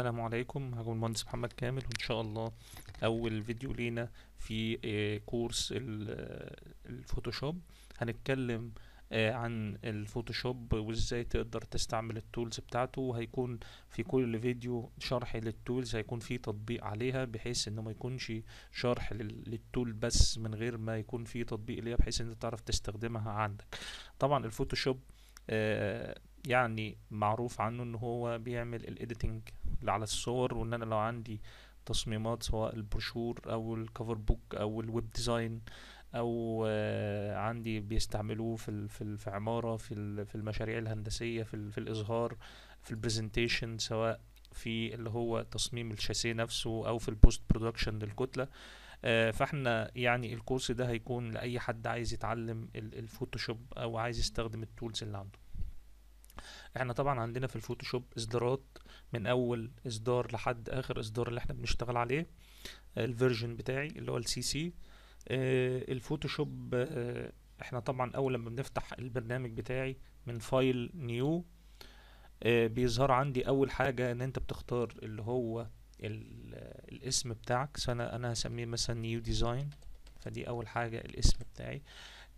السلام عليكم هكون المهندس محمد كامل وان شاء الله اول فيديو لينا في آه، كورس آه، الفوتوشوب هنتكلم آه، عن الفوتوشوب وازاي تقدر تستعمل التولز بتاعته وهيكون في كل فيديو شرح للتولز هيكون في تطبيق عليها بحيث انه ما يكونش شرح للتول بس من غير ما يكون في تطبيق ليها بحيث ان انت تعرف تستخدمها عندك طبعا الفوتوشوب يعني معروف عنه ان هو بيعمل الايديتنج على الصور وان انا لو عندي تصميمات سواء البروشور او الكفر بوك او الويب ديزاين او آه، عندي بيستعملوه في في في عماره في في المشاريع الهندسيه في في الاظهار في البرزنتيشن سواء في اللي هو تصميم الشاسيه نفسه او في البوست برودكشن للكتله آه، فاحنا يعني الكورس ده هيكون لاي حد عايز يتعلم الفوتوشوب او عايز يستخدم التولز اللي عنده احنا طبعا عندنا في الفوتوشوب اصدارات من اول اصدار لحد اخر اصدار اللي احنا بنشتغل عليه الفيرجن بتاعي اللي هو السي سي آه، الفوتوشوب آه، احنا طبعا اول لما بنفتح البرنامج بتاعي من فايل نيو آه، بيظهر عندي اول حاجه ان انت بتختار اللي هو الاسم بتاعك فانا انا هسميه مثلا نيو ديزاين فدي اول حاجه الاسم بتاعي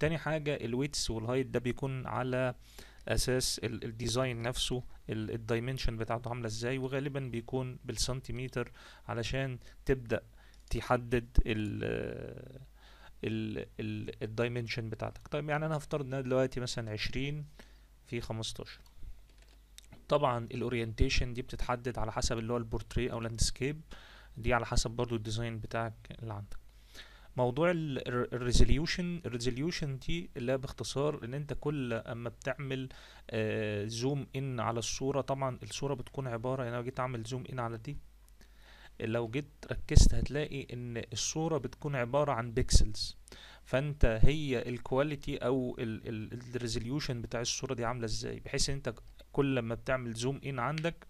تاني حاجة الويتس والهايت ده بيكون على اساس الديزاين نفسه الدايمنشن بتاعته عامله ازاي وغالبا بيكون بالسنتيمتر علشان تبدا تحدد ال ال الدايمنشن بتاعتك طيب يعني انا هفترض ان دلوقتي مثلا عشرين في خمستاشر طبعا الاورينتيشن دي بتتحدد على حسب اللي هو البورتريه او لاندسكيب دي على حسب برضو الديزاين بتاعك اللي عندك موضوع الريزوليوشن الريزوليوشن دي اللي باختصار ان انت كل اما بتعمل آه زوم ان على الصوره طبعا الصوره بتكون عباره يعني لو جيت اعمل زوم ان على دي لو جيت ركزت هتلاقي ان الصوره بتكون عباره عن بيكسلز فانت هي الكواليتي او الريزوليوشن بتاع الصوره دي عامله ازاي بحيث ان انت كل ما بتعمل زوم ان عندك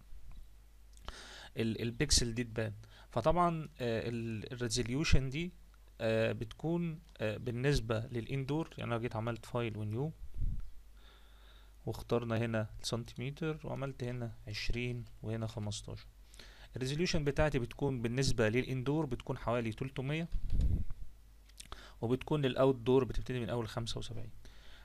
البيكسل دي تبان فطبعا آه، الريزوليوشن دي آه، بتكون آه، بالنسبة للإندور يعني أنا جيت عملت فايل ونيو واخترنا هنا سنتيمتر وعملت هنا عشرين وهنا خمستاشر الريزوليوشن بتاعتي بتكون بالنسبة للإندور بتكون حوالي تلتمية وبتكون للأوت دور بتبتدي من أول خمسة وسبعين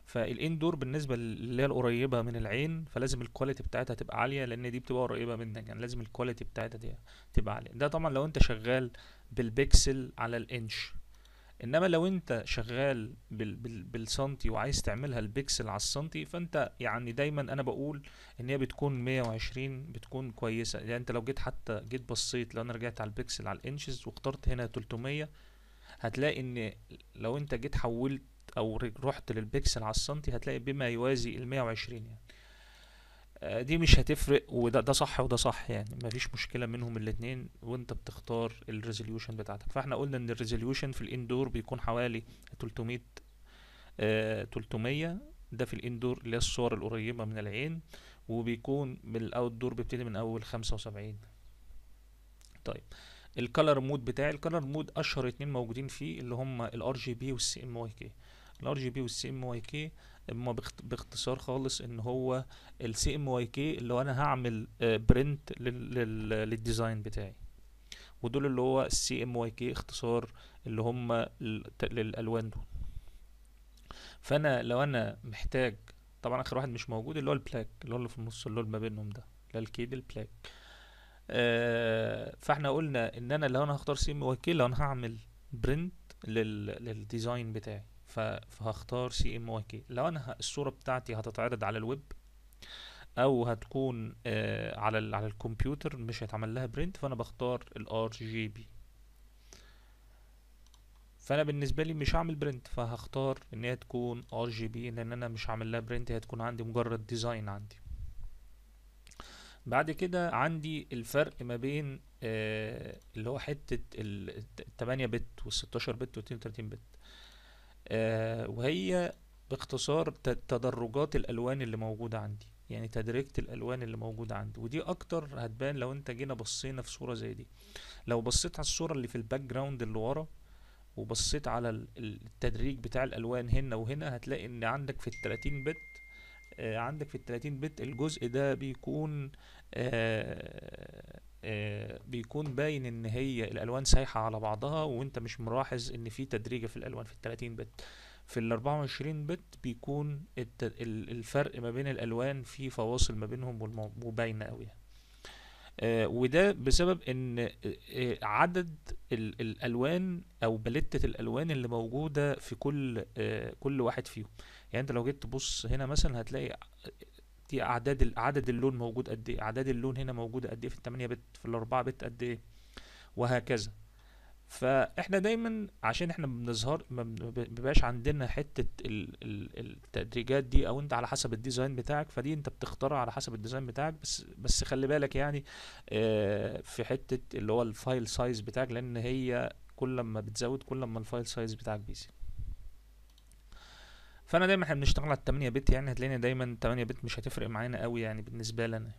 فالإندور بالنسبة اللي هي القريبة من العين فلازم الكواليتي بتاعتها تبقى عالية لأن دي بتبقى قريبة منك يعني لازم الكواليتي بتاعتها تبقى عالية ده طبعا لو أنت شغال بالبكسل على الإنش انما لو انت شغال بال بال بالسنتي وعايز تعملها البكسل على السنتي فانت يعني دايما انا بقول ان هي بتكون 120 بتكون كويسه يعني انت لو جيت حتى جيت بصيت لو انا رجعت على البكسل على الانشز واخترت هنا 300 هتلاقي ان لو انت جيت حولت او رحت للبكسل على السنتي هتلاقي بما يوازي ال 120 يعني آه، دي مش هتفرق وده ده صح وده صح يعني مفيش مشكله منهم الاتنين وانت بتختار الريزوليوشن بتاعتك فاحنا قلنا ان الريزوليوشن في الاندور بيكون حوالي 300 آه 300 ده في الاندور اللي هي الصور القريبه من العين وبيكون بالاوت دور بيبتدي من اول 75 طيب الكالر مود بتاعي الكالر مود اشهر اتنين موجودين فيه اللي هم الار جي بي والسي ام واي كي الار جي بي والسي ام واي كي اما باختصار خالص ان هو السي ام واي كي اللي هو انا هعمل برنت آه، للديزاين بتاعي ودول اللي هو السي ام واي كي اختصار اللي هم للالوان دول فانا لو انا محتاج طبعا اخر واحد مش موجود اللي هو البلاك اللي هو اللي في النص اللي هو ما بينهم ده لا الكيد البلاك آه فاحنا قلنا ان انا لو انا هختار سي ام واي كي لو انا هعمل برنت لل... للديزاين بتاعي فهختار سي ام واي كي لو انا الصوره بتاعتي هتتعرض على الويب او هتكون آه على ال... على الكمبيوتر مش هيتعمل لها برنت فانا بختار الار جي بي فانا بالنسبه لي مش هعمل برنت فهختار ان هي تكون ار جي بي لان انا مش هعمل لها برنت هي تكون عندي مجرد ديزاين عندي بعد كده عندي الفرق ما بين آه اللي هو حتة ال 8 بت وال 16 بت وال 32 بت آه وهي باختصار تدرجات الألوان اللي موجودة عندي يعني تدرجة الألوان اللي موجودة عندي ودي أكتر هتبان لو أنت جينا بصينا في صورة زي دي لو بصيت على الصورة اللي في الباك جراوند اللي ورا وبصيت على التدريج بتاع الألوان هنا وهنا هتلاقي إن عندك في ال 30 بت آه، عندك في ال 30 بت الجزء ده بيكون آه، آه، بيكون باين ان هي الالوان سايحه على بعضها وانت مش ملاحظ ان في تدريجه في الالوان في ال 30 بت في ال 24 بت بيكون الفرق ما بين الالوان في فواصل ما بينهم وباينه قوي يعني. آه، وده بسبب ان آه، آه، عدد الالوان او بلتة الالوان اللي موجوده في كل كل واحد فيهم يعني انت لو جيت تبص هنا مثلا هتلاقي دي اعداد عدد اللون موجود قد ايه اعداد اللون هنا موجوده قد ايه في التمانية بت في الاربعة بت قد ايه وهكذا فاحنا دايما عشان احنا بنظهر ما بيبقاش عندنا حته التدريجات دي او انت على حسب الديزاين بتاعك فدي انت بتختارها على حسب الديزاين بتاعك بس بس خلي بالك يعني آه، في حته اللي هو الفايل سايز بتاعك لان هي كل ما بتزود كل ما الفايل سايز بتاعك بيزيد فانا دايما احنا بنشتغل على 8 بت يعني هتلاقيني دايما 8 بت مش هتفرق معانا قوي يعني بالنسبه لنا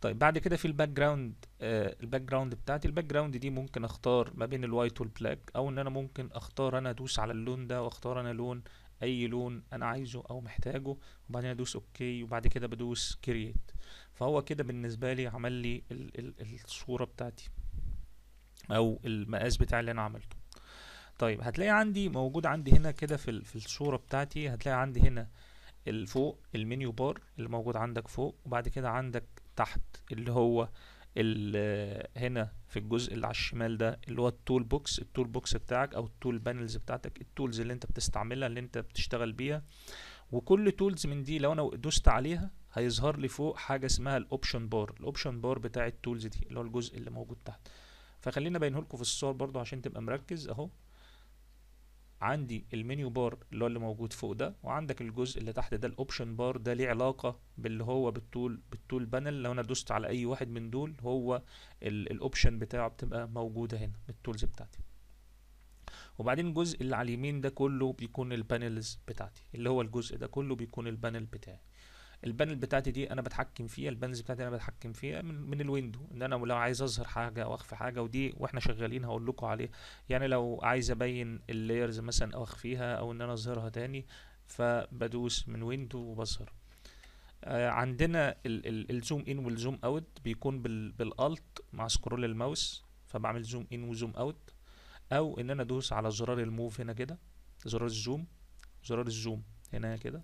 طيب بعد كده في الباك جراوند آه الباك جراوند بتاعتي الباك جراوند دي ممكن اختار ما بين الوايت والبلاك او ان انا ممكن اختار انا ادوس على اللون ده واختار انا لون اي لون انا عايزه او محتاجه وبعدين ادوس اوكي وبعد كده بدوس كرييت فهو كده بالنسبه لي عمل لي الـ الـ الصوره بتاعتي او المقاس بتاعي اللي انا عملته طيب هتلاقي عندي موجود عندي هنا كده في, في الصوره بتاعتي هتلاقي عندي هنا الفوق المنيو بار اللي موجود عندك فوق وبعد كده عندك تحت اللي هو هنا في الجزء اللي على الشمال ده اللي هو التول بوكس التول بوكس بتاعك او التول بانلز بتاعتك التولز اللي انت بتستعملها اللي انت بتشتغل بيها وكل تولز من دي لو انا دوست عليها هيظهر لي فوق حاجه اسمها الاوبشن بار الاوبشن بار بتاع التولز دي اللي هو الجزء اللي موجود تحت فخلينا باينه لكم في الصور برضو عشان تبقى مركز اهو عندي المنيو بار اللي هو اللي موجود فوق ده وعندك الجزء اللي تحت ده الاوبشن بار ده ليه علاقه باللي هو بالطول بالطول بانل لو انا دوست على اي واحد من دول هو الاوبشن بتاعه بتبقى موجوده هنا بالتولز بتاعتي وبعدين الجزء اللي على اليمين ده كله بيكون البانلز بتاعتي اللي هو الجزء ده كله بيكون البانل بتاعي البانل بتاعتي دي انا بتحكم فيها البانلز بتاعتي انا بتحكم فيها من, من الويندو ان انا لو عايز اظهر حاجه او اخفي حاجه ودي واحنا شغالين هقول لكم عليه يعني لو عايز ابين اللايرز مثلا او اخفيها او ان انا اظهرها تاني فبدوس من ويندو وبظهر آه عندنا الزوم ان والزوم اوت بيكون بالالت مع سكرول الماوس فبعمل زوم ان وزوم اوت او ان انا ادوس على زرار الموف هنا كده زرار الزوم زرار الزوم هنا كده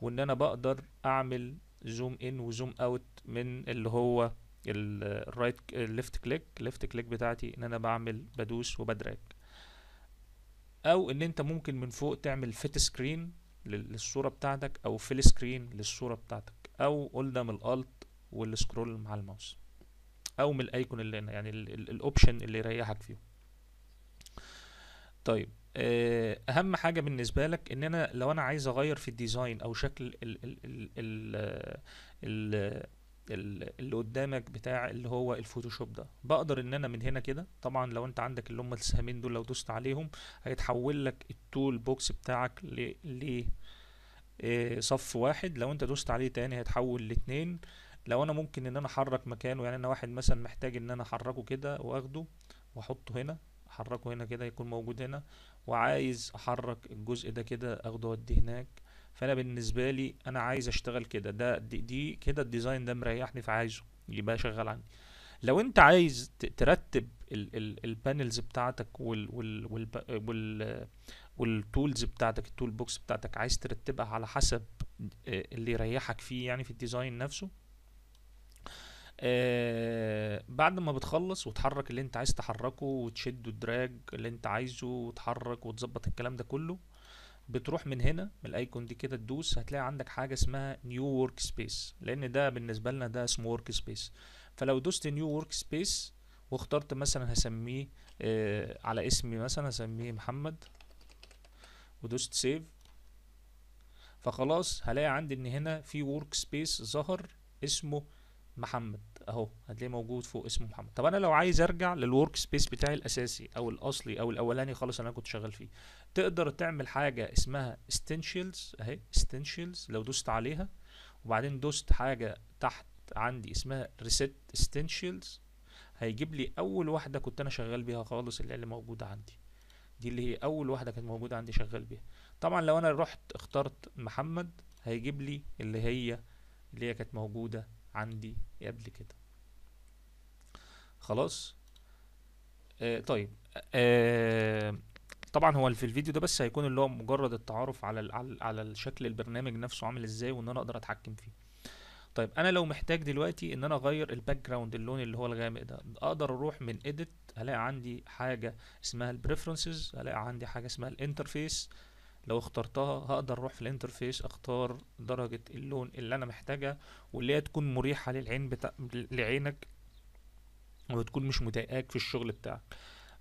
وان انا بقدر اعمل زوم ان وزوم اوت من اللي هو الرايت ليفت كليك ليفت كليك بتاعتي ان انا بعمل بدوس وبدراج او ان انت ممكن من فوق تعمل فيت سكرين للصوره بتاعتك او فيل سكرين للصوره بتاعتك او قلنا من الالت والسكرول مع الماوس او من الايكون اللي هنا يعني الاوبشن اللي يريحك فيه طيب آه، اهم حاجه بالنسبه لك ان انا لو انا عايز اغير في الديزاين او شكل ال اللي قدامك بتاع اللي هو الفوتوشوب ده بقدر ان انا من هنا كده طبعا لو انت عندك اللي هم السهمين دول لو دوست عليهم هيتحول لك التول بوكس بتاعك ل آه، صف واحد لو انت دوست عليه تاني هيتحول لاتنين لو انا ممكن ان انا احرك مكانه يعني انا واحد مثلا محتاج ان انا احركه كده واخده واحطه هنا احركه هنا كده يكون موجود هنا وعايز احرك الجزء ده كده اخده اوديه هناك فانا بالنسبه لي انا عايز اشتغل كده ده دي, دي كده الديزاين ده مريحني فعايزه يبقى شغال عندي لو انت عايز ترتب البانلز بتاعتك وال وال وال وال والتولز بتاعتك التول بوكس بتاعتك عايز ترتبها على حسب آه، اللي يريحك فيه يعني في الديزاين نفسه آه، بعد ما بتخلص وتحرك اللي انت عايز تحركه وتشد الدراج اللي انت عايزه وتحرك وتظبط الكلام ده كله بتروح من هنا من الايكون دي كده تدوس هتلاقي عندك حاجه اسمها نيو ورك سبيس لان ده بالنسبه لنا ده اسمه ورك سبيس فلو دوست نيو ورك سبيس واخترت مثلا هسميه آه على اسمي مثلا هسميه محمد ودوست سيف فخلاص هلاقي عندي ان هنا في ورك سبيس ظهر اسمه محمد اهو هتلاقيه موجود فوق اسمه محمد طب انا لو عايز ارجع للورك سبيس بتاعي الاساسي او الاصلي او الاولاني خالص اللي انا كنت شغال فيه تقدر تعمل حاجه اسمها استنشلز اهي استنشلز لو دوست عليها وبعدين دوست حاجه تحت عندي اسمها ريسيت استنشلز هيجيب لي اول واحده كنت انا شغال بيها خالص اللي, اللي موجوده عندي دي اللي هي اول واحده كانت موجوده عندي شغال بيها طبعا لو انا رحت اخترت محمد هيجيب لي اللي هي اللي هي كانت موجوده عندي قبل كده خلاص آه طيب آه طبعا هو في الفيديو ده بس هيكون اللي هو مجرد التعارف على على الشكل البرنامج نفسه عامل ازاي وان انا اقدر اتحكم فيه طيب انا لو محتاج دلوقتي ان انا اغير الباك جراوند اللون اللي هو الغامق ده اقدر اروح من اديت هلاقي عندي حاجه اسمها البريفرنسز هلاقي عندي حاجه اسمها الانترفيس لو اخترتها هقدر اروح في الانترفيس اختار درجة اللون اللي انا محتاجها واللي هي تكون مريحة للعين بتا... لعينك وتكون مش مضايقاك في الشغل بتاعك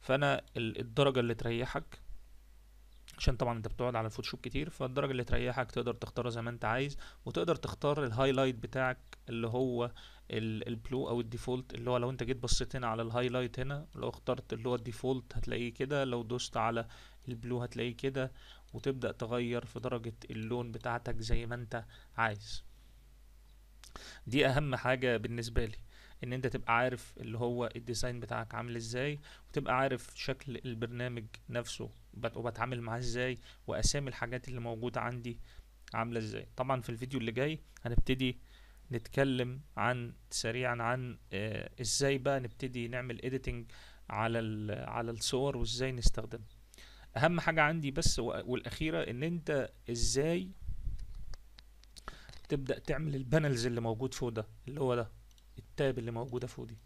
فانا الدرجة اللي تريحك عشان طبعا انت بتقعد على الفوتوشوب كتير فالدرجه اللي تريحك تقدر تختارها زي ما انت عايز وتقدر تختار الهايلايت بتاعك اللي هو البلو او الديفولت اللي هو لو انت جيت بصيت هنا على الهايلايت هنا لو اخترت اللي هو الديفولت هتلاقيه كده لو دوست على البلو هتلاقيه كده وتبدأ تغير في درجة اللون بتاعتك زي ما انت عايز دي اهم حاجة بالنسبة لي ان انت تبقى عارف اللي هو الديزاين بتاعك عامل ازاي وتبقى عارف شكل البرنامج نفسه وبتعامل معاه ازاي واسامي الحاجات اللي موجودة عندي عاملة ازاي طبعا في الفيديو اللي جاي هنبتدي نتكلم عن سريعا عن آه، ازاي بقى نبتدي نعمل ايديتنج على على الصور وازاي نستخدمها اهم حاجه عندي بس والاخيره ان انت ازاي تبدا تعمل البانلز اللي موجود فوق ده اللي هو ده التاب اللي موجوده فوق دي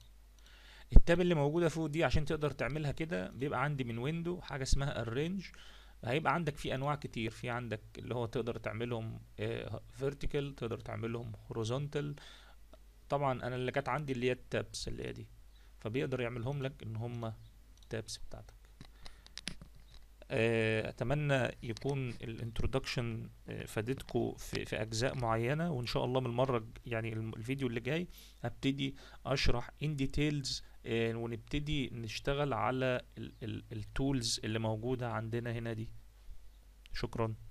التاب اللي موجوده فوق دي عشان تقدر تعملها كده بيبقى عندي من ويندو حاجه اسمها الرينج هيبقى عندك في انواع كتير في عندك اللي هو تقدر تعملهم فيرتيكال آه، تقدر تعملهم هوريزونتال طبعا انا اللي كانت عندي اللي هي التابس اللي هي دي فبيقدر يعملهم لك ان هم التابس بتاعتك آه، اتمنى يكون الانترودكشن آه، فادتكم في, في اجزاء معينه وان شاء الله من المره يعني الفيديو اللي جاي هبتدي اشرح ان آه، ديتيلز ونبتدي نشتغل على التولز اللي موجوده عندنا هنا دي شكرا